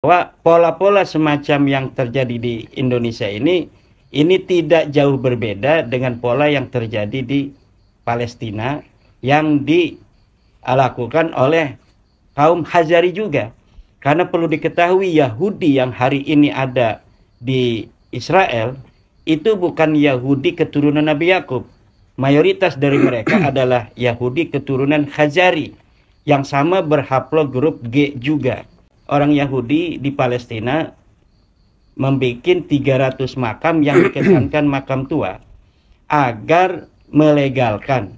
bahwa pola-pola semacam yang terjadi di Indonesia ini ini tidak jauh berbeda dengan pola yang terjadi di Palestina yang dilakukan oleh kaum Hazari juga. Karena perlu diketahui Yahudi yang hari ini ada di Israel itu bukan Yahudi keturunan Nabi Yakub. Mayoritas dari mereka adalah Yahudi keturunan Hazari yang sama berhaplogrup G juga orang Yahudi di Palestina membuat 300 makam yang dikesankan makam tua agar melegalkan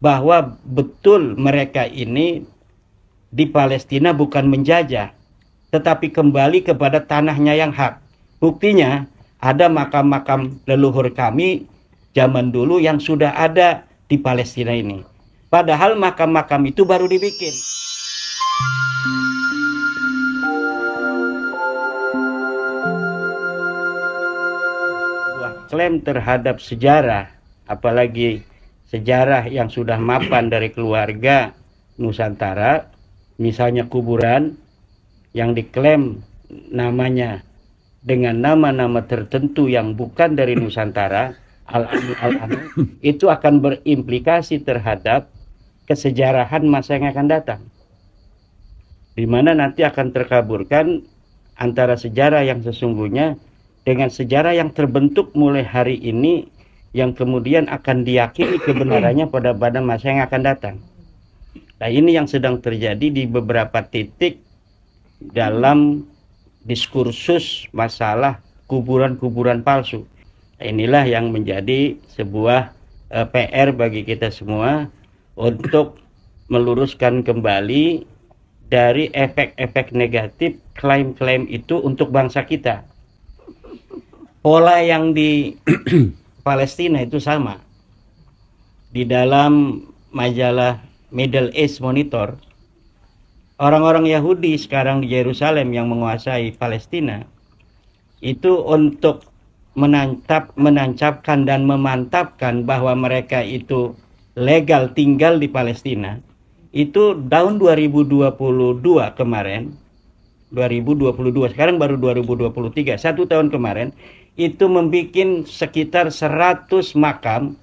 bahwa betul mereka ini di Palestina bukan menjajah tetapi kembali kepada tanahnya yang hak. Buktinya ada makam-makam leluhur kami zaman dulu yang sudah ada di Palestina ini. Padahal makam-makam itu baru dibikin. klaim terhadap sejarah, apalagi sejarah yang sudah mapan dari keluarga Nusantara, misalnya kuburan yang diklaim namanya dengan nama-nama tertentu yang bukan dari Nusantara, al al itu akan berimplikasi terhadap kesejarahan masa yang akan datang. Di mana nanti akan terkaburkan antara sejarah yang sesungguhnya dengan sejarah yang terbentuk mulai hari ini yang kemudian akan diyakini kebenarannya pada pada masa yang akan datang. Nah, ini yang sedang terjadi di beberapa titik dalam diskursus masalah kuburan-kuburan palsu. Nah, inilah yang menjadi sebuah uh, eh, PR bagi kita semua untuk meluruskan kembali dari efek-efek negatif klaim-klaim itu untuk bangsa kita pola yang di Palestina itu sama. Di dalam majalah Middle East Monitor, orang-orang Yahudi sekarang di Yerusalem yang menguasai Palestina itu untuk menantap, menancapkan dan memantapkan bahwa mereka itu legal tinggal di Palestina itu tahun 2022 kemarin 2022 sekarang baru 2023 satu tahun kemarin itu membuat sekitar 100 makam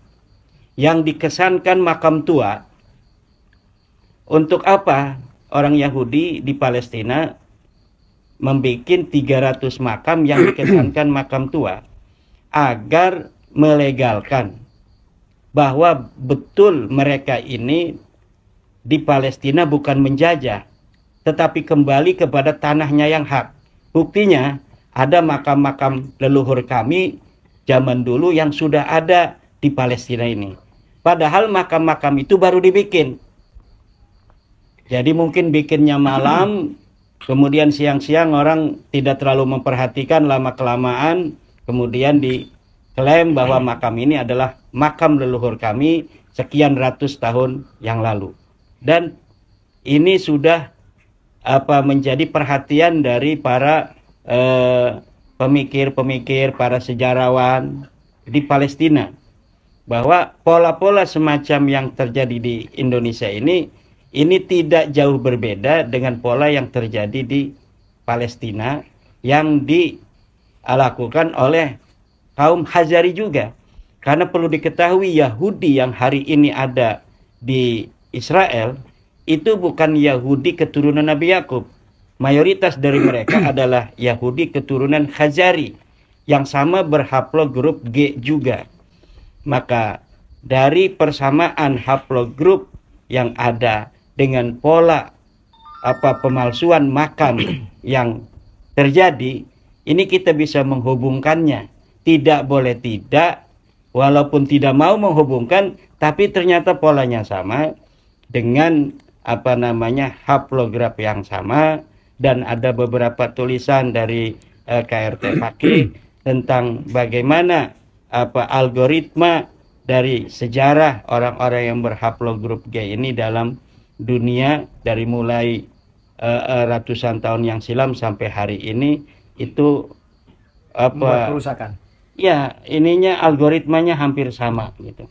yang dikesankan makam tua untuk apa orang Yahudi di Palestina membuat 300 makam yang dikesankan makam tua agar melegalkan bahwa betul mereka ini di Palestina bukan menjajah tetapi kembali kepada tanahnya yang hak. Buktinya ada makam-makam leluhur kami zaman dulu yang sudah ada di Palestina ini. Padahal makam-makam itu baru dibikin. Jadi mungkin bikinnya malam, kemudian siang-siang orang tidak terlalu memperhatikan lama-kelamaan, kemudian diklaim bahwa makam ini adalah makam leluhur kami sekian ratus tahun yang lalu. Dan ini sudah apa menjadi perhatian dari para eh, pemikir-pemikir, eh, para sejarawan di Palestina bahwa pola-pola semacam yang terjadi di Indonesia ini ini tidak jauh berbeda dengan pola yang terjadi di Palestina yang dilakukan oleh kaum Hazari juga. Karena perlu diketahui Yahudi yang hari ini ada di Israel itu bukan Yahudi keturunan Nabi Yakub. Mayoritas dari mereka adalah Yahudi keturunan Khazari yang sama berhaplogrup G juga. Maka dari persamaan haplogrup yang ada dengan pola apa pemalsuan makam yang terjadi, ini kita bisa menghubungkannya. Tidak boleh tidak, walaupun tidak mau menghubungkan, tapi ternyata polanya sama dengan apa namanya haplograf yang sama dan ada beberapa tulisan dari uh, eh, KRT Fakih tentang bagaimana apa algoritma dari sejarah orang-orang yang berhaplogrup G ini dalam dunia dari mulai uh, ratusan tahun yang silam sampai hari ini itu apa kerusakan. Ya, ininya algoritmanya hampir sama gitu.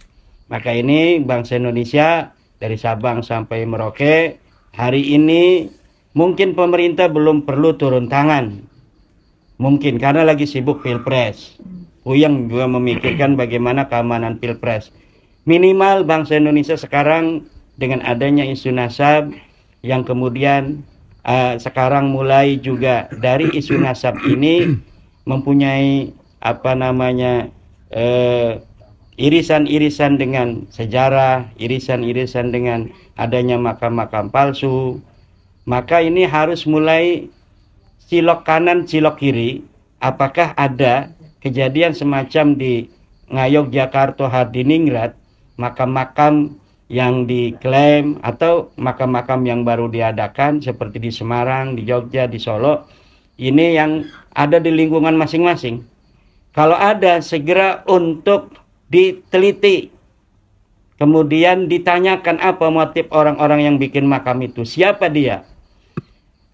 Maka ini bangsa Indonesia dari Sabang sampai Merauke hari ini mungkin pemerintah belum perlu turun tangan mungkin karena lagi sibuk pilpres Uyang juga memikirkan bagaimana keamanan pilpres minimal bangsa Indonesia sekarang dengan adanya isu nasab yang kemudian uh, sekarang mulai juga dari isu nasab ini mempunyai apa namanya uh, irisan-irisan dengan sejarah, irisan-irisan dengan adanya makam-makam palsu, maka ini harus mulai cilok kanan, cilok kiri. Apakah ada kejadian semacam di Ngayog Jakarta Hadiningrat, makam-makam yang diklaim atau makam-makam yang baru diadakan seperti di Semarang, di Jogja, di Solo, ini yang ada di lingkungan masing-masing. Kalau ada segera untuk diteliti. Kemudian ditanyakan apa motif orang-orang yang bikin makam itu. Siapa dia?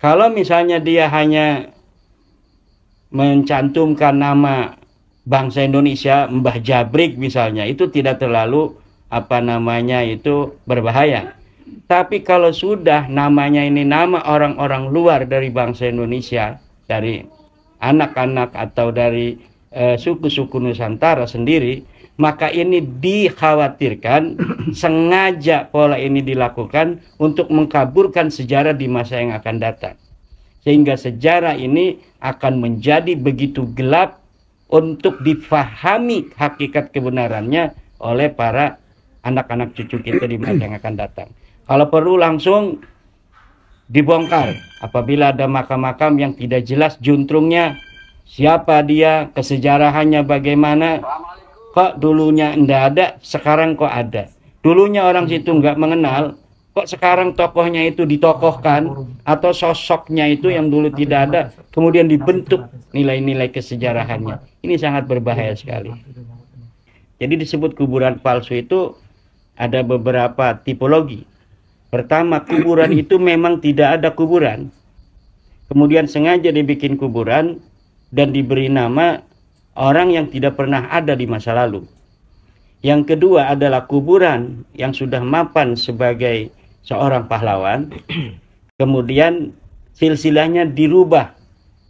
Kalau misalnya dia hanya mencantumkan nama bangsa Indonesia, Mbah Jabrik misalnya, itu tidak terlalu apa namanya itu berbahaya. Tapi kalau sudah namanya ini nama orang-orang luar dari bangsa Indonesia, dari anak-anak atau dari eh, suku-suku eh, Nusantara sendiri, maka ini dikhawatirkan sengaja pola ini dilakukan untuk mengkaburkan sejarah di masa yang akan datang. Sehingga sejarah ini akan menjadi begitu gelap untuk difahami hakikat kebenarannya oleh para anak-anak cucu kita di masa yang akan datang. Kalau perlu langsung dibongkar apabila ada makam-makam yang tidak jelas juntrungnya siapa dia, kesejarahannya bagaimana, kok dulunya ndak ada, sekarang kok ada. Dulunya orang situ nggak mengenal, kok sekarang tokohnya itu ditokohkan atau sosoknya itu yang dulu tidak ada, kemudian dibentuk nilai-nilai kesejarahannya. Ini sangat berbahaya sekali. Jadi disebut kuburan palsu itu ada beberapa tipologi. Pertama, kuburan itu memang tidak ada kuburan. Kemudian sengaja dibikin kuburan dan diberi nama orang yang tidak pernah ada di masa lalu. Yang kedua adalah kuburan yang sudah mapan sebagai seorang pahlawan. Kemudian silsilahnya dirubah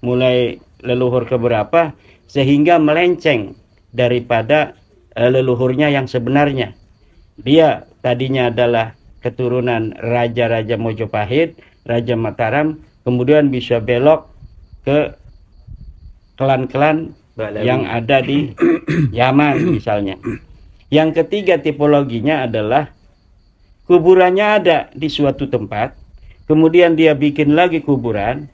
mulai leluhur keberapa sehingga melenceng daripada eh, leluhurnya yang sebenarnya. Dia tadinya adalah keturunan raja-raja Mojopahit, Raja Mataram, kemudian bisa belok ke klan-klan Balawi. yang ada di Yaman misalnya. Yang ketiga tipologinya adalah kuburannya ada di suatu tempat, kemudian dia bikin lagi kuburan,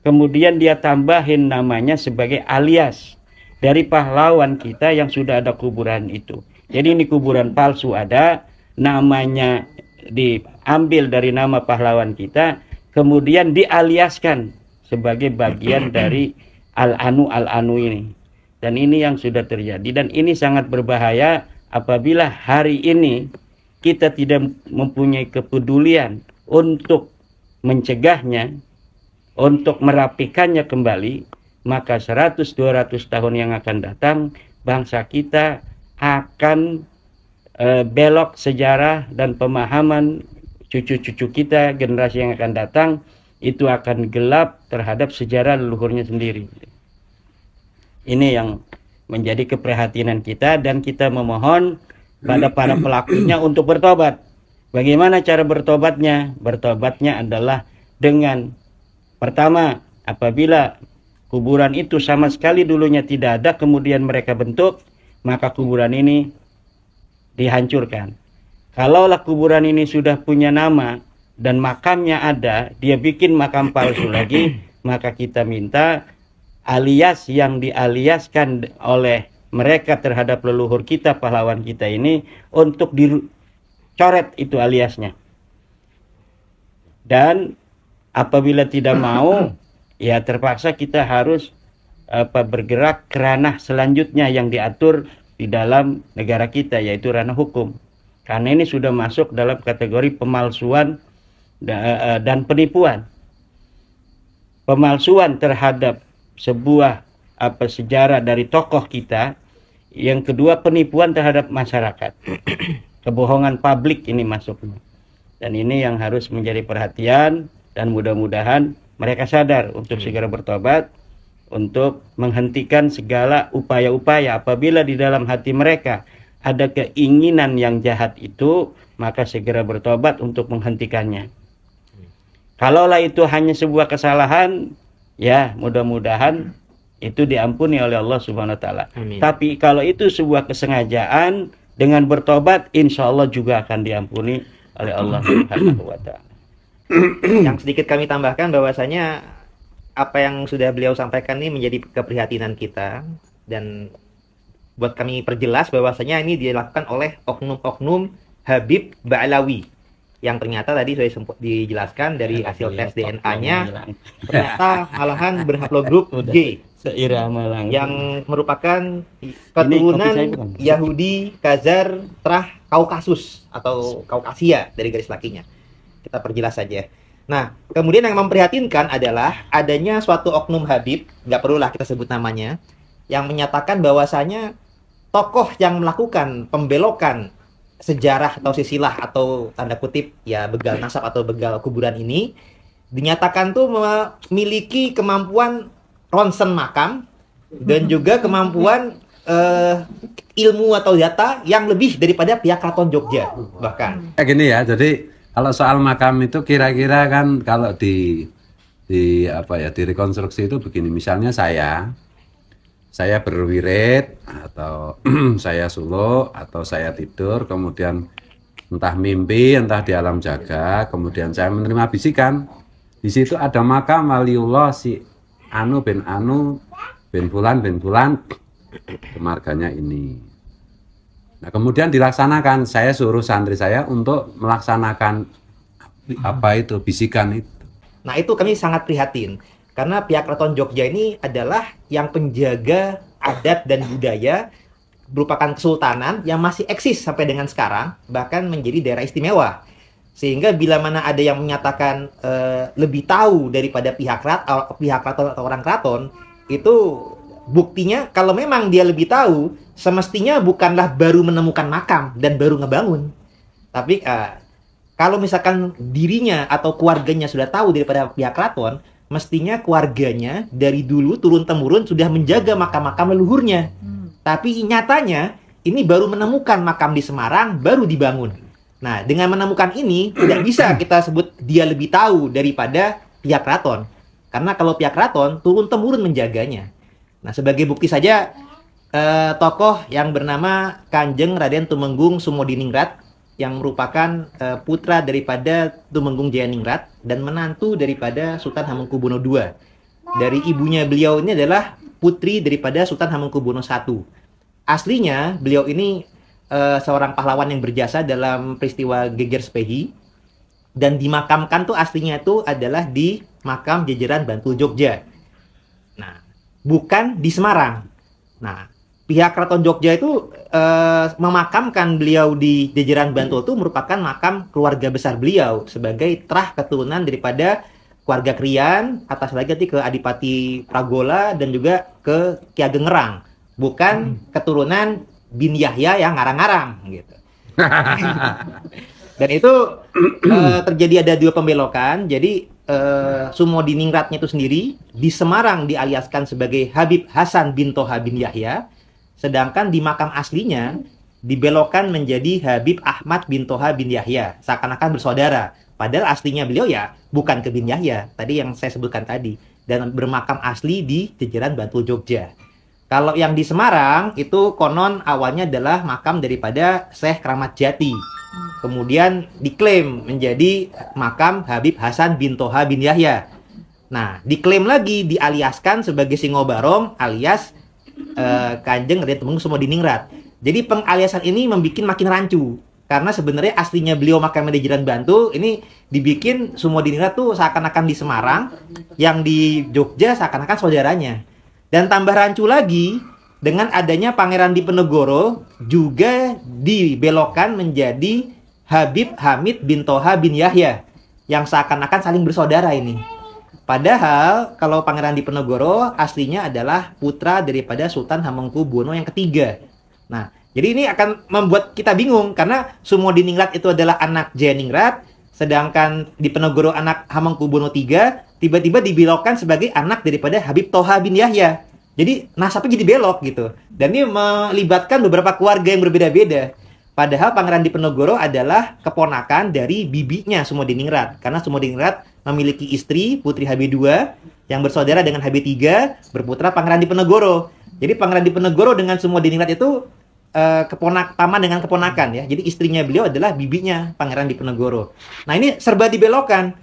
kemudian dia tambahin namanya sebagai alias dari pahlawan kita yang sudah ada kuburan itu. Jadi ini kuburan palsu ada, namanya diambil dari nama pahlawan kita, kemudian dialiaskan sebagai bagian dari al-anu al-anu ini. Dan ini yang sudah terjadi dan ini sangat berbahaya apabila hari ini kita tidak mempunyai kepedulian untuk mencegahnya, untuk merapikannya kembali, maka 100-200 tahun yang akan datang bangsa kita akan e, belok sejarah dan pemahaman cucu-cucu kita generasi yang akan datang itu akan gelap terhadap sejarah leluhurnya sendiri. Ini yang menjadi keprihatinan kita dan kita memohon pada para pelakunya untuk bertobat. Bagaimana cara bertobatnya? Bertobatnya adalah dengan pertama, apabila kuburan itu sama sekali dulunya tidak ada kemudian mereka bentuk, maka kuburan ini dihancurkan. Kalaulah kuburan ini sudah punya nama, dan makamnya ada, dia bikin makam palsu lagi, maka kita minta alias yang dialiaskan oleh mereka terhadap leluhur kita, pahlawan kita ini untuk dicoret itu aliasnya. Dan apabila tidak mau, ya terpaksa kita harus apa bergerak ke ranah selanjutnya yang diatur di dalam negara kita yaitu ranah hukum. Karena ini sudah masuk dalam kategori pemalsuan Eh, eh, dan penipuan pemalsuan terhadap sebuah apa sejarah dari tokoh kita yang kedua penipuan terhadap masyarakat kebohongan publik ini masuknya dan ini yang harus menjadi perhatian dan mudah-mudahan mereka sadar untuk hmm. segera bertobat untuk menghentikan segala upaya-upaya apabila di dalam hati mereka ada keinginan yang jahat itu maka segera bertobat untuk menghentikannya Kalaulah itu hanya sebuah kesalahan, ya mudah-mudahan itu diampuni oleh Allah Subhanahu wa Tapi kalau itu sebuah kesengajaan dengan bertobat insya Allah juga akan diampuni oleh Allah Subhanahu wa Yang sedikit kami tambahkan bahwasanya apa yang sudah beliau sampaikan ini menjadi keprihatinan kita dan buat kami perjelas bahwasanya ini dilakukan oleh oknum-oknum Habib Baalawi yang ternyata tadi sudah dijelaskan dari ya, hasil iya, tes iya, DNA-nya iya. ternyata malahan grup G seirama langsung yang merupakan keturunan Yahudi, Kazar, Trah, Kaukasus atau Kaukasia dari garis lakinya. Kita perjelas saja. Nah, kemudian yang memprihatinkan adalah adanya suatu oknum Habib, nggak perlulah kita sebut namanya, yang menyatakan bahwasanya tokoh yang melakukan pembelokan sejarah atau sisilah atau tanda kutip ya begal nasab atau begal kuburan ini dinyatakan tuh memiliki kemampuan ronsen makam dan juga kemampuan uh, ilmu atau data yang lebih daripada pihak keraton Jogja bahkan. Ya gini ya, jadi kalau soal makam itu kira-kira kan kalau di di apa ya di rekonstruksi itu begini misalnya saya saya berwirid atau saya suluk atau saya tidur kemudian entah mimpi entah di alam jaga kemudian saya menerima bisikan di situ ada makam waliullah si anu bin anu bin bulan bin bulan kemarganya ini nah kemudian dilaksanakan saya suruh santri saya untuk melaksanakan apa itu bisikan itu nah itu kami sangat prihatin karena pihak Keraton Jogja ini adalah yang penjaga adat dan budaya merupakan kesultanan yang masih eksis sampai dengan sekarang, bahkan menjadi daerah istimewa. Sehingga bila mana ada yang menyatakan e, lebih tahu daripada pihak rat, eh, pihak keraton atau orang keraton, itu buktinya kalau memang dia lebih tahu, semestinya bukanlah baru menemukan makam dan baru ngebangun. Tapi e, kalau misalkan dirinya atau keluarganya sudah tahu daripada pihak keraton, mestinya keluarganya dari dulu turun temurun sudah menjaga makam-makam leluhurnya. Hmm. Tapi nyatanya ini baru menemukan makam di Semarang baru dibangun. Nah, dengan menemukan ini tidak bisa kita sebut dia lebih tahu daripada pihak keraton. Karena kalau pihak keraton turun temurun menjaganya. Nah, sebagai bukti saja eh, tokoh yang bernama Kanjeng Raden Tumenggung Sumodiningrat yang merupakan uh, putra daripada Tumenggung Jayaningrat dan menantu daripada Sultan Hamengkubuwono II. Dari ibunya beliau ini adalah putri daripada Sultan Hamengkubuwono I. Aslinya beliau ini uh, seorang pahlawan yang berjasa dalam peristiwa Geger Spehi dan dimakamkan tuh aslinya itu adalah di makam Jajaran Bantul Jogja. Nah, bukan di Semarang. Nah, pihak Keraton Jogja itu eh, memakamkan beliau di jajaran Bantul itu merupakan makam keluarga besar beliau sebagai terah keturunan daripada keluarga Krian atas lagi nanti ke Adipati Pragola dan juga ke Ki Ageng Ngerang bukan hmm. keturunan bin Yahya yang ngarang-ngarang gitu dan itu eh, terjadi ada dua pembelokan jadi eh, di Ningratnya itu sendiri di Semarang dialiaskan sebagai Habib Hasan bin Toha bin Yahya Sedangkan di makam aslinya dibelokkan menjadi Habib Ahmad bin Toha bin Yahya, seakan-akan bersaudara. Padahal aslinya beliau ya bukan ke bin Yahya, tadi yang saya sebutkan tadi, dan bermakam asli di Jejeran batu Jogja. Kalau yang di Semarang itu konon awalnya adalah makam daripada Syekh Kramat Jati. Kemudian diklaim menjadi makam Habib Hasan bin Toha bin Yahya. Nah, diklaim lagi dialiaskan sebagai Singobarong alias uh, Kanjeng Raden Temenggung diningrat. Jadi pengaliasan ini membuat makin rancu karena sebenarnya aslinya beliau makan di Jalan Bantul ini dibikin diningrat tuh seakan-akan di Semarang, yang di Jogja seakan-akan saudaranya. Dan tambah rancu lagi dengan adanya Pangeran Dipenegoro juga dibelokkan menjadi Habib Hamid bin Toha bin Yahya yang seakan-akan saling bersaudara ini. Padahal kalau Pangeran Diponegoro aslinya adalah putra daripada Sultan Hamengku Hamengkubuwono yang ketiga. Nah, jadi ini akan membuat kita bingung karena Sumodiningrat itu adalah anak Jeningrat, sedangkan Diponegoro anak Hamengku Hamengkubuwono III tiba-tiba dibelokkan sebagai anak daripada Habib Toha bin Yahya. Jadi nasabnya jadi belok gitu. Dan ini melibatkan beberapa keluarga yang berbeda-beda. Padahal Pangeran Diponegoro adalah keponakan dari bibinya Sumodiningrat karena Sumodiningrat memiliki istri Putri HB2 yang bersaudara dengan HB3 berputra Pangeran Diponegoro. Jadi Pangeran Diponegoro dengan semua diningrat itu uh, keponak paman dengan keponakan ya. Jadi istrinya beliau adalah bibinya Pangeran Diponegoro. Nah, ini serba dibelokkan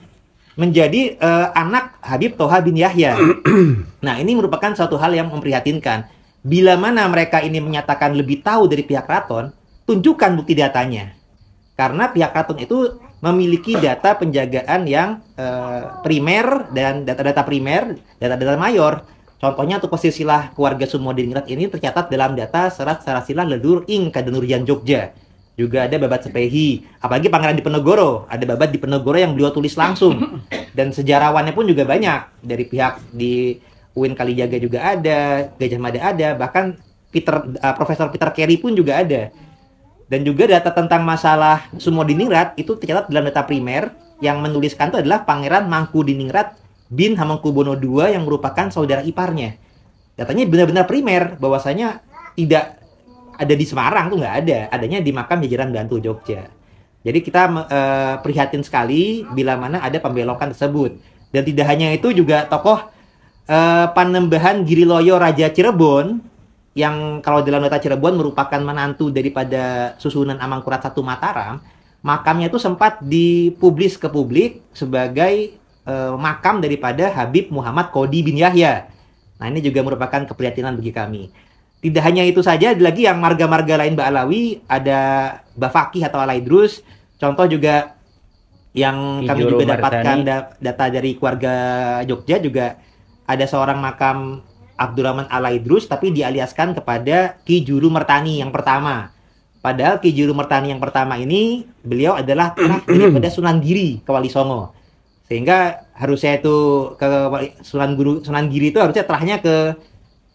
menjadi uh, anak Habib Toha bin Yahya. nah, ini merupakan suatu hal yang memprihatinkan. Bila mana mereka ini menyatakan lebih tahu dari pihak Raton tunjukkan bukti datanya. Karena pihak Raton itu memiliki data penjagaan yang uh, primer dan data-data primer, data-data mayor. Contohnya untuk posisilah keluarga Sumodiningrat ini tercatat dalam data serat sarasilah ledur ing kadenurian Jogja. Juga ada babat sepehi, apalagi Pangeran Dipenegoro, ada babat Dipenegoro yang beliau tulis langsung. Dan sejarawannya pun juga banyak dari pihak di UIN Kalijaga juga ada, Gajah Mada ada, bahkan Peter uh, Profesor Peter Carey pun juga ada. Dan juga data tentang masalah diningrat itu tercatat dalam data primer yang menuliskan itu adalah Pangeran Mangku diningrat bin Hamengkubuwono II yang merupakan saudara iparnya. Datanya benar-benar primer bahwasanya tidak ada di Semarang tuh nggak ada, adanya di makam jajaran Bantu Jogja. Jadi kita uh, prihatin sekali bila mana ada pembelokan tersebut. Dan tidak hanya itu juga tokoh uh, Panembahan Giriloyo Raja Cirebon yang kalau dalam data Cirebon merupakan menantu daripada Susunan Amangkurat satu Mataram, makamnya itu sempat dipublis ke publik sebagai eh, makam daripada Habib Muhammad Kodi bin Yahya. Nah ini juga merupakan keprihatinan bagi kami. Tidak hanya itu saja, ada lagi yang marga-marga lain Mbak Alawi, ada Fakih atau Alaidrus. Contoh juga yang kami juga Martani. dapatkan data dari keluarga Jogja juga ada seorang makam Abdurrahman Alaidrus tapi dialiaskan kepada Ki Juru Mertani yang pertama. Padahal Ki Juru Mertani yang pertama ini beliau adalah putra daripada Sunan Giri ke Wali Songo. Sehingga harusnya itu ke Sunan Guru Sunan Giri itu harusnya terahnya ke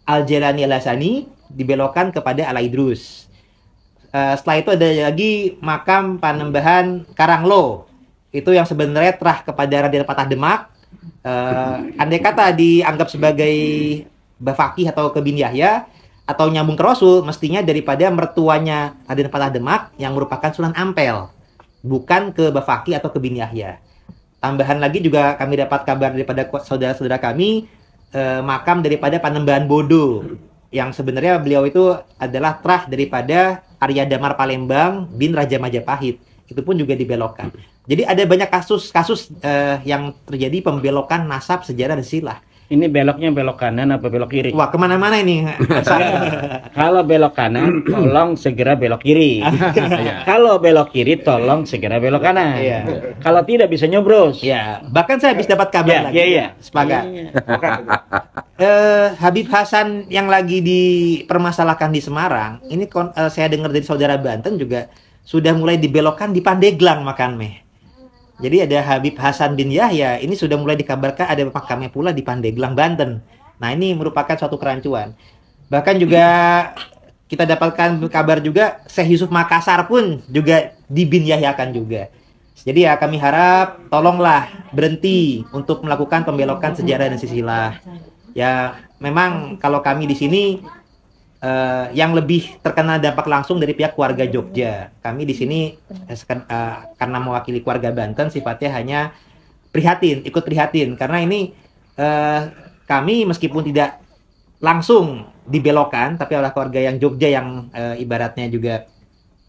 Al Jalani Al Asani dibelokkan kepada Alaidrus. Uh, setelah itu ada lagi makam Panembahan Karanglo itu yang sebenarnya terah kepada Raden Patah Demak uh, andai kata dianggap sebagai Bafakih atau ke bin Yahya atau nyambung ke Rasul mestinya daripada mertuanya Raden Fatah Demak yang merupakan Sunan Ampel bukan ke Bafaki atau ke bin Yahya. Tambahan lagi juga kami dapat kabar daripada saudara-saudara kami eh, makam daripada Panembahan Bodo yang sebenarnya beliau itu adalah terah daripada Arya Damar Palembang bin Raja Majapahit. Itu pun juga dibelokkan. Jadi ada banyak kasus-kasus eh, yang terjadi pembelokan nasab sejarah dan silah ini beloknya belok kanan apa belok kiri? Wah kemana-mana ini. Kalau belok kanan, tolong segera belok kiri. Iya. Kalau belok kiri, tolong segera belok kanan. Iya. Kalau tidak bisa nyobros. Iya. Bahkan saya habis dapat kabar ya, lagi. Iya iya. Sepakat. Iya. uh, Habib Hasan yang lagi dipermasalahkan di Semarang, ini kon, eh, saya dengar dari saudara Banten juga sudah mulai dibelokkan di Pandeglang makan meh. Jadi ada Habib Hasan bin Yahya, ini sudah mulai dikabarkan ada makamnya pula di Pandeglang, Banten. Nah, ini merupakan suatu kerancuan. Bahkan juga kita dapatkan kabar juga Syekh Yusuf Makassar pun juga dibin Yahyakan juga. Jadi ya kami harap tolonglah berhenti untuk melakukan pembelokan sejarah dan sisilah. Ya memang kalau kami di sini uh, yang lebih terkena dampak langsung dari pihak keluarga Jogja. Kami di sini uh, karena mewakili keluarga Banten sifatnya hanya prihatin, ikut prihatin karena ini uh, kami meskipun tidak langsung dibelokan tapi oleh keluarga yang Jogja yang uh, ibaratnya juga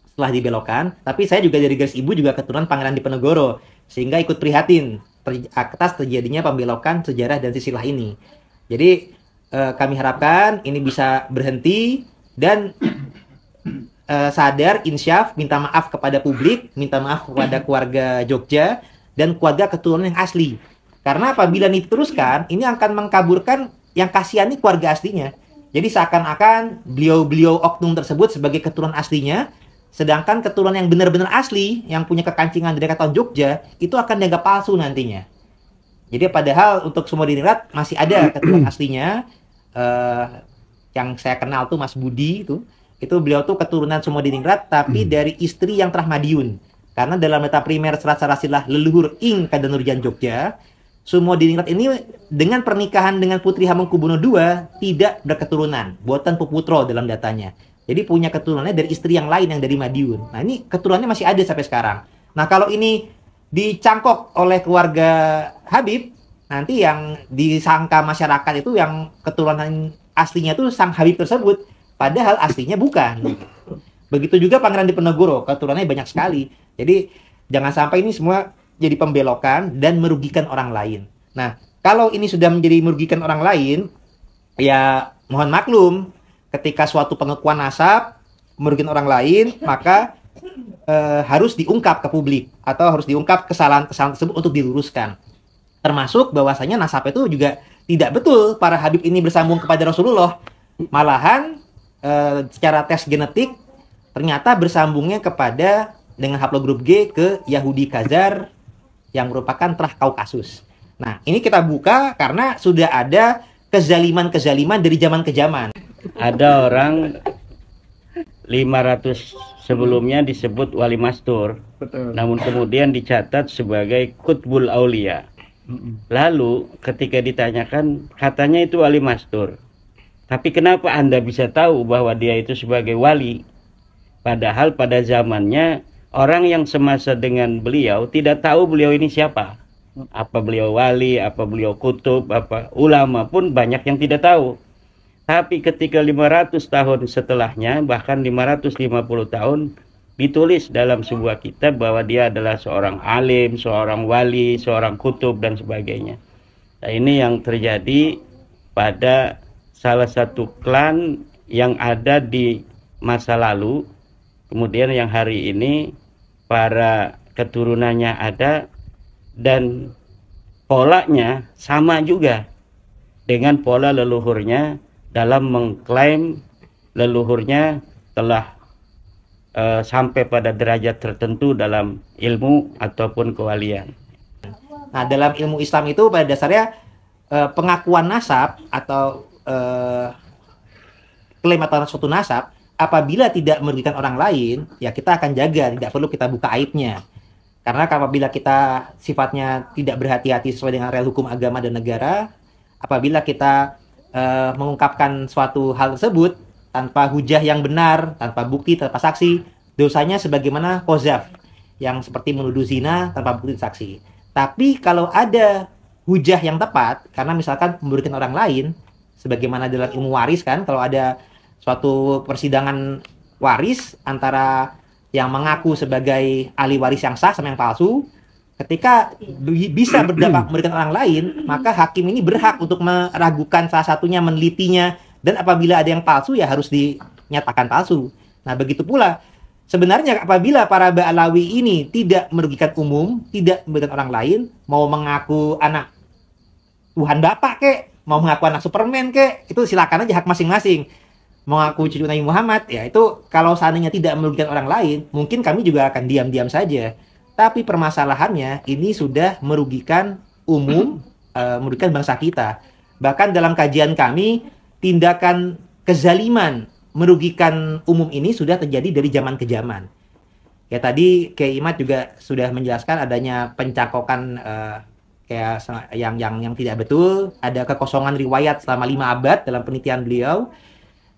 setelah dibelokan tapi saya juga dari garis ibu juga keturunan Pangeran Diponegoro sehingga ikut prihatin atas terjadinya pembelokan sejarah dan sisilah ini. Jadi Eh, kami harapkan ini bisa berhenti dan uh, sadar insyaf minta maaf kepada publik minta maaf kepada keluarga Jogja dan keluarga keturunan yang asli karena apabila ini diteruskan ini akan mengkaburkan yang kasihani keluarga aslinya jadi seakan-akan beliau-beliau oknum tersebut sebagai keturunan aslinya sedangkan keturunan yang benar-benar asli yang punya kekancingan dari kata Jogja itu akan dianggap palsu nantinya jadi padahal untuk semua dinirat masih ada keturunan aslinya uh, yang saya kenal tuh Mas Budi itu itu beliau tuh keturunan semua Ningrat tapi hmm. dari istri yang terah Madiun karena dalam meta primer serat silah leluhur ing Jogja Nurjan Jogja Ningrat ini dengan pernikahan dengan Putri Hamengkubuwono II tidak berketurunan buatan puputro dalam datanya jadi punya keturunannya dari istri yang lain yang dari Madiun nah ini keturunannya masih ada sampai sekarang nah kalau ini dicangkok oleh keluarga Habib nanti yang disangka masyarakat itu yang keturunan aslinya itu sang Habib tersebut padahal aslinya bukan begitu juga Pangeran Diponegoro keturunannya banyak sekali jadi jangan sampai ini semua jadi pembelokan dan merugikan orang lain nah kalau ini sudah menjadi merugikan orang lain ya mohon maklum ketika suatu pengakuan nasab merugikan orang lain maka eh, harus diungkap ke publik atau harus diungkap kesalahan-kesalahan tersebut untuk diluruskan termasuk bahwasanya nasab itu juga tidak betul para Habib ini bersambung kepada Rasulullah malahan e, secara tes genetik ternyata bersambungnya kepada dengan haplogrup G ke Yahudi Kazar yang merupakan terah Kaukasus. Nah, ini kita buka karena sudah ada kezaliman-kezaliman dari zaman ke zaman. Ada orang 500 sebelumnya disebut wali mastur, Betul. namun kemudian dicatat sebagai kutbul aulia. Lalu ketika ditanyakan katanya itu wali mastur. Tapi kenapa Anda bisa tahu bahwa dia itu sebagai wali? Padahal pada zamannya orang yang semasa dengan beliau tidak tahu beliau ini siapa. Mm. Apa beliau wali, apa beliau kutub, apa ulama pun banyak yang tidak tahu. Tapi ketika 500 tahun setelahnya, bahkan 550 tahun, ditulis dalam sebuah kitab bahwa dia adalah seorang alim, seorang wali, seorang kutub dan sebagainya. Nah, ini yang terjadi pada salah satu klan yang ada di masa lalu, kemudian yang hari ini para keturunannya ada dan polanya sama juga dengan pola leluhurnya dalam mengklaim leluhurnya telah uh, sampai pada derajat tertentu dalam ilmu ataupun kewalian. Nah, dalam ilmu Islam itu pada dasarnya uh, pengakuan nasab atau uh, klaim atau suatu nasab apabila tidak merugikan orang lain, ya kita akan jaga, tidak perlu kita buka aibnya. Karena apabila kita sifatnya tidak berhati-hati sesuai dengan real hukum agama dan negara, apabila kita uh, mengungkapkan suatu hal tersebut, tanpa hujah yang benar, tanpa bukti, tanpa saksi, dosanya sebagaimana kozaf yang seperti menuduh zina tanpa bukti saksi. Tapi kalau ada hujah yang tepat, karena misalkan memberikan orang lain, sebagaimana dalam ilmu waris kan, kalau ada suatu persidangan waris antara yang mengaku sebagai ahli waris yang sah sama yang palsu, ketika bisa berdampak memberikan orang lain, maka hakim ini berhak untuk meragukan salah satunya, menelitinya, dan apabila ada yang palsu ya harus dinyatakan palsu. Nah, begitu pula sebenarnya apabila para Ba'alawi ini tidak merugikan umum, tidak merugikan orang lain, mau mengaku anak Tuhan Bapak kek, mau mengaku anak Superman kek, itu silakan aja hak masing-masing. Mau Mengaku cucu Nabi Muhammad, ya itu kalau seandainya tidak merugikan orang lain, mungkin kami juga akan diam-diam saja. Tapi permasalahannya ini sudah merugikan umum, uh, merugikan bangsa kita. Bahkan dalam kajian kami, tindakan kezaliman merugikan umum ini sudah terjadi dari zaman ke zaman. Ya tadi Kiai Imat juga sudah menjelaskan adanya pencakokan uh, eh, kayak yang yang yang tidak betul, ada kekosongan riwayat selama lima abad dalam penelitian beliau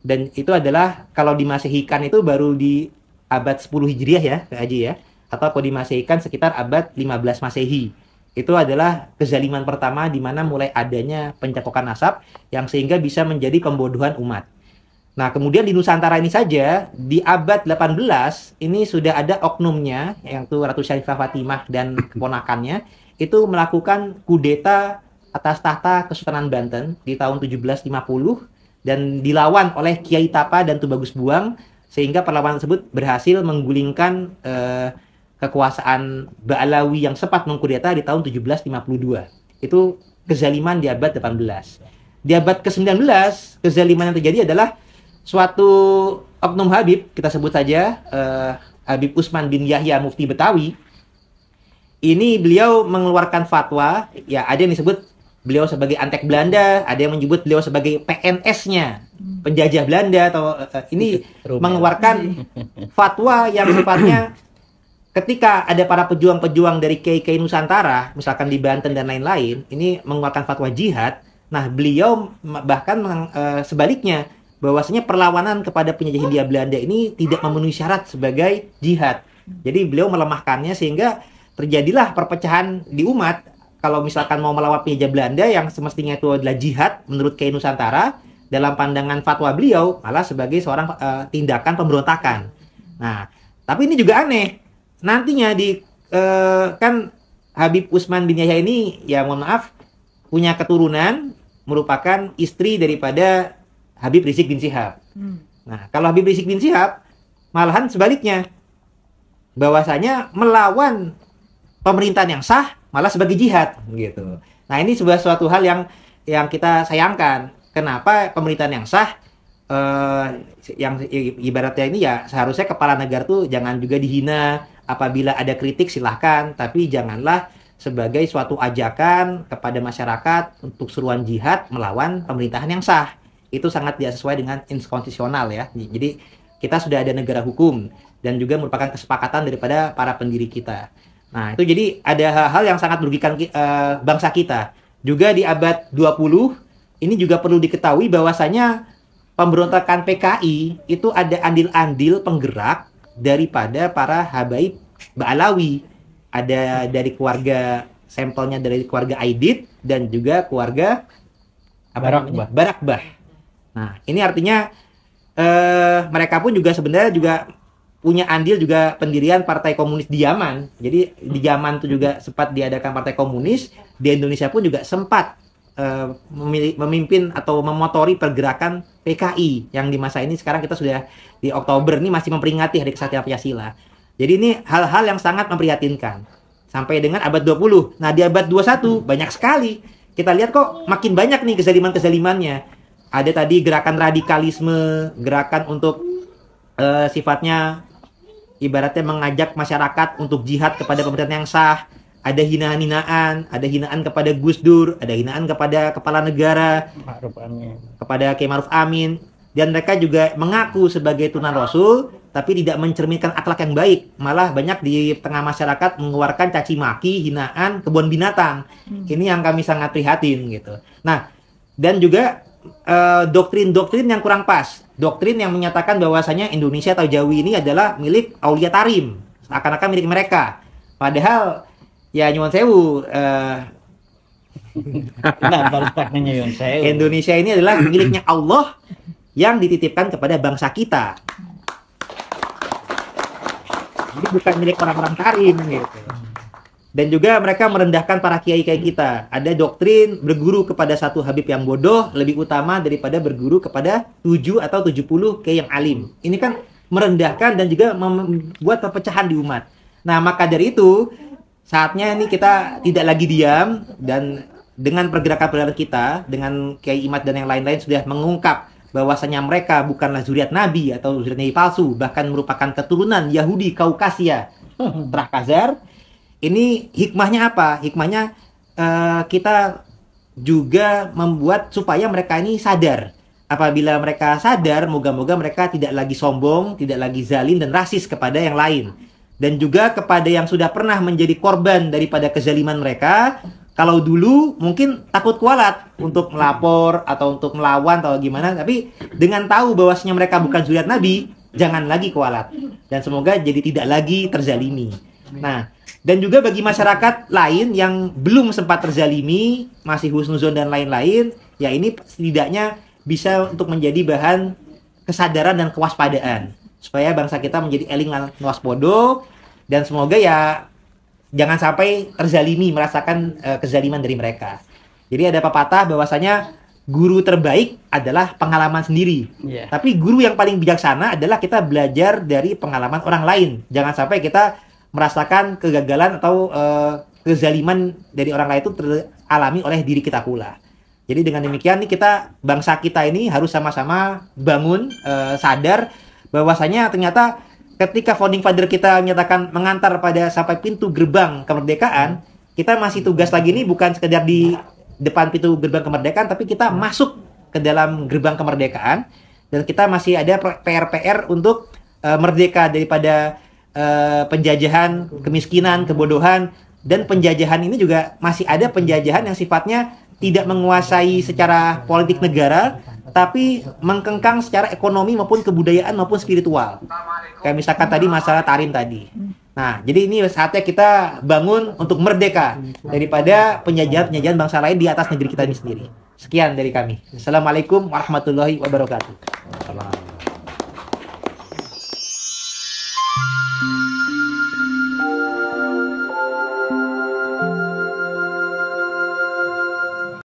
dan itu adalah kalau dimasehikan itu baru di abad 10 Hijriah ya, Pak Haji ya, atau kalau dimasehikan sekitar abad 15 Masehi itu adalah kezaliman pertama di mana mulai adanya pencekokan nasab yang sehingga bisa menjadi pembodohan umat. Nah, kemudian di Nusantara ini saja di abad 18 ini sudah ada oknumnya yang itu Ratu Syarifah Fatimah dan keponakannya itu melakukan kudeta atas tahta Kesultanan Banten di tahun 1750 dan dilawan oleh Kiai Tapa dan Tubagus Buang sehingga perlawanan tersebut berhasil menggulingkan eh, kekuasaan Ba'alawi yang sempat mengkudeta di tahun 1752. Itu kezaliman di abad 18. Di abad ke-19, kezaliman yang terjadi adalah suatu oknum Habib, kita sebut saja uh, Habib Usman bin Yahya Mufti Betawi. Ini beliau mengeluarkan fatwa, ya ada yang disebut beliau sebagai antek Belanda, ada yang menyebut beliau sebagai PNS-nya, penjajah Belanda atau uh, ini mengeluarkan fatwa yang sifatnya ketika ada para pejuang-pejuang dari KK Nusantara, misalkan di Banten dan lain-lain, ini mengeluarkan fatwa jihad, nah beliau bahkan uh, sebaliknya bahwasanya perlawanan kepada penjajah Hindia Belanda ini tidak memenuhi syarat sebagai jihad. Jadi beliau melemahkannya sehingga terjadilah perpecahan di umat. Kalau misalkan mau melawan penjajah Belanda yang semestinya itu adalah jihad menurut KK Nusantara, dalam pandangan fatwa beliau malah sebagai seorang uh, tindakan pemberontakan. Nah, tapi ini juga aneh Nantinya di eh, kan Habib Usman bin Yahya ini ya mohon maaf punya keturunan merupakan istri daripada Habib Rizik bin Sihab. Hmm. Nah, kalau Habib Rizik bin Sihab malahan sebaliknya bahwasanya melawan pemerintahan yang sah malah sebagai jihad gitu. Nah, ini sebuah suatu hal yang yang kita sayangkan. Kenapa pemerintahan yang sah eh, yang ibaratnya ini ya seharusnya kepala negara tuh jangan juga dihina apabila ada kritik silahkan, tapi janganlah sebagai suatu ajakan kepada masyarakat untuk seruan jihad melawan pemerintahan yang sah. Itu sangat tidak sesuai dengan inskonstitusional ya. Jadi kita sudah ada negara hukum dan juga merupakan kesepakatan daripada para pendiri kita. Nah, itu jadi ada hal-hal yang sangat merugikan uh, bangsa kita. Juga di abad 20 ini juga perlu diketahui bahwasanya pemberontakan PKI itu ada andil-andil penggerak daripada para habaib Ba'alawi. Ada dari keluarga sampelnya dari keluarga Aidit dan juga keluarga Barakbah. Barakbah. Nah, ini artinya eh, mereka pun juga sebenarnya juga punya andil juga pendirian Partai Komunis di Yaman. Jadi di Yaman itu juga sempat diadakan Partai Komunis, di Indonesia pun juga sempat uh, memimpin atau memotori pergerakan PKI yang di masa ini sekarang kita sudah di Oktober ini masih memperingati Hari Kesatria Pancasila. Jadi ini hal-hal yang sangat memprihatinkan. Sampai dengan abad 20. Nah, di abad 21 banyak sekali. Kita lihat kok makin banyak nih kezaliman-kezalimannya. Ada tadi gerakan radikalisme, gerakan untuk uh, sifatnya ibaratnya mengajak masyarakat untuk jihad kepada pemerintahan yang sah ada hinaan-hinaan, ada hinaan kepada Gus Dur, ada hinaan kepada kepala negara, kepada Kiai Maruf Amin, dan mereka juga mengaku sebagai tunan Rasul, tapi tidak mencerminkan akhlak yang baik, malah banyak di tengah masyarakat mengeluarkan caci maki, hinaan, kebun binatang. Hmm. Ini yang kami sangat prihatin gitu. Nah, dan juga doktrin eh, doktrin-doktrin yang kurang pas, doktrin yang menyatakan bahwasanya Indonesia atau Jawi ini adalah milik Aulia Tarim, seakan-akan milik mereka, padahal ya nyuwun sewu uh, Indonesia ini adalah miliknya Allah yang dititipkan kepada bangsa kita. Jadi bukan milik orang-orang karim gitu. Dan juga mereka merendahkan para kiai kayak kita. Ada doktrin berguru kepada satu habib yang bodoh lebih utama daripada berguru kepada tujuh atau tujuh puluh kiai yang alim. Ini kan merendahkan dan juga membuat perpecahan di umat. Nah, maka dari itu saatnya ini kita tidak lagi diam dan dengan pergerakan pergerakan kita dengan Kiai Imat dan yang lain-lain sudah mengungkap bahwasanya mereka bukanlah zuriat Nabi atau zuriat Nabi palsu bahkan merupakan keturunan Yahudi Kaukasia Trakazar ini hikmahnya apa hikmahnya uh, kita juga membuat supaya mereka ini sadar apabila mereka sadar moga-moga mereka tidak lagi sombong tidak lagi zalim dan rasis kepada yang lain dan juga kepada yang sudah pernah menjadi korban daripada kezaliman mereka kalau dulu mungkin takut kualat untuk melapor atau untuk melawan atau gimana tapi dengan tahu bahwasanya mereka bukan zuriat nabi jangan lagi kualat dan semoga jadi tidak lagi terzalimi nah dan juga bagi masyarakat lain yang belum sempat terzalimi masih husnuzon dan lain-lain ya ini setidaknya bisa untuk menjadi bahan kesadaran dan kewaspadaan supaya bangsa kita menjadi elingan waspodo dan semoga ya jangan sampai terzalimi merasakan uh, kezaliman dari mereka. Jadi ada pepatah bahwasanya guru terbaik adalah pengalaman sendiri. Yeah. Tapi guru yang paling bijaksana adalah kita belajar dari pengalaman orang lain. Jangan sampai kita merasakan kegagalan atau uh, kezaliman dari orang lain itu teralami oleh diri kita pula. Jadi dengan demikian nih kita bangsa kita ini harus sama-sama bangun uh, sadar bahwasanya ternyata ketika founding father kita menyatakan mengantar pada sampai pintu gerbang kemerdekaan, kita masih tugas lagi ini bukan sekedar di depan pintu gerbang kemerdekaan, tapi kita masuk ke dalam gerbang kemerdekaan dan kita masih ada PR-PR untuk uh, merdeka daripada uh, penjajahan, kemiskinan, kebodohan dan penjajahan ini juga masih ada penjajahan yang sifatnya tidak menguasai secara politik negara, tapi mengkengkang secara ekonomi maupun kebudayaan maupun spiritual. Kayak misalkan tadi masalah tarim tadi. Nah, jadi ini saatnya kita bangun untuk merdeka daripada penjajahan-penjajahan bangsa lain di atas negeri kita ini sendiri. Sekian dari kami. Assalamualaikum warahmatullahi wabarakatuh.